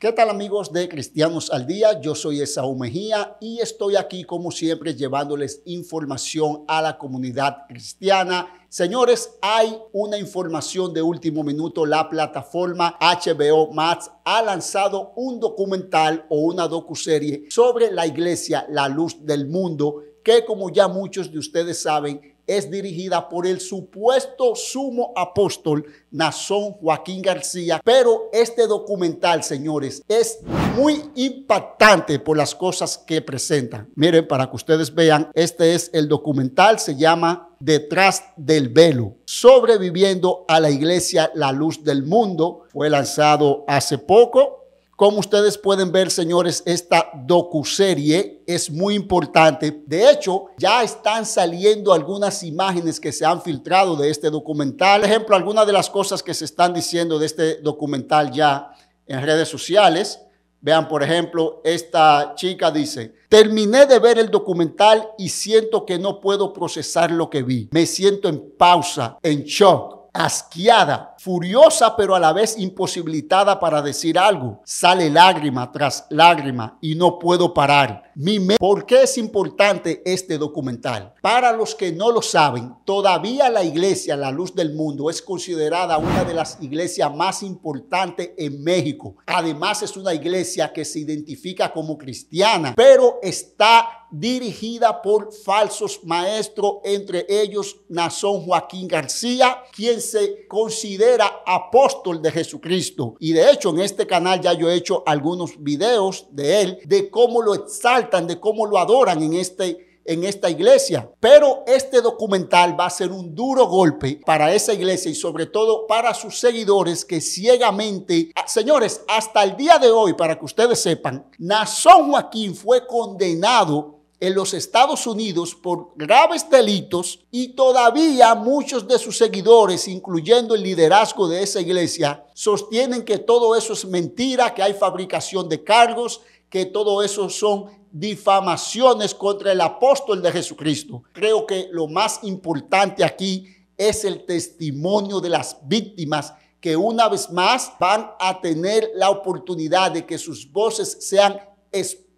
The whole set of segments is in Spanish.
¿Qué tal amigos de Cristianos al Día? Yo soy Esaú Mejía y estoy aquí como siempre llevándoles información a la comunidad cristiana. Señores, hay una información de último minuto. La plataforma HBO Max ha lanzado un documental o una docuserie sobre la iglesia, la luz del mundo, que como ya muchos de ustedes saben, es dirigida por el supuesto sumo apóstol Nazón Joaquín García. Pero este documental, señores, es muy impactante por las cosas que presenta. Miren, para que ustedes vean, este es el documental, se llama Detrás del velo, sobreviviendo a la iglesia La Luz del Mundo. Fue lanzado hace poco como ustedes pueden ver, señores, esta docuserie es muy importante. De hecho, ya están saliendo algunas imágenes que se han filtrado de este documental. Por ejemplo, algunas de las cosas que se están diciendo de este documental ya en redes sociales. Vean, por ejemplo, esta chica dice, terminé de ver el documental y siento que no puedo procesar lo que vi. Me siento en pausa, en shock asqueada, furiosa pero a la vez imposibilitada para decir algo. Sale lágrima tras lágrima y no puedo parar. Mi ¿Por qué es importante este documental? Para los que no lo saben, todavía la iglesia La Luz del Mundo es considerada una de las iglesias más importantes en México. Además es una iglesia que se identifica como cristiana, pero está dirigida por falsos maestros, entre ellos Nazón Joaquín García, quien se considera apóstol de Jesucristo. Y de hecho en este canal ya yo he hecho algunos videos de él, de cómo lo exaltan, de cómo lo adoran en este en esta iglesia. Pero este documental va a ser un duro golpe para esa iglesia y sobre todo para sus seguidores que ciegamente, ah, señores, hasta el día de hoy, para que ustedes sepan, Nazón Joaquín fue condenado en los Estados Unidos por graves delitos y todavía muchos de sus seguidores, incluyendo el liderazgo de esa iglesia, sostienen que todo eso es mentira, que hay fabricación de cargos, que todo eso son difamaciones contra el apóstol de Jesucristo. Creo que lo más importante aquí es el testimonio de las víctimas que una vez más van a tener la oportunidad de que sus voces sean escuchadas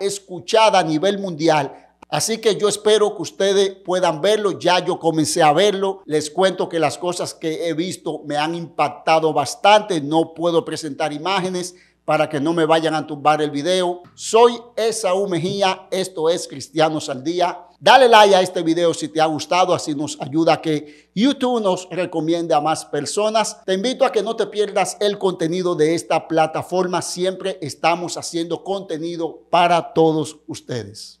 escuchada a nivel mundial. Así que yo espero que ustedes puedan verlo. Ya yo comencé a verlo. Les cuento que las cosas que he visto me han impactado bastante. No puedo presentar imágenes para que no me vayan a tumbar el video. Soy Esaú Mejía. Esto es cristiano al Día. Dale like a este video si te ha gustado, así nos ayuda a que YouTube nos recomiende a más personas. Te invito a que no te pierdas el contenido de esta plataforma. Siempre estamos haciendo contenido para todos ustedes.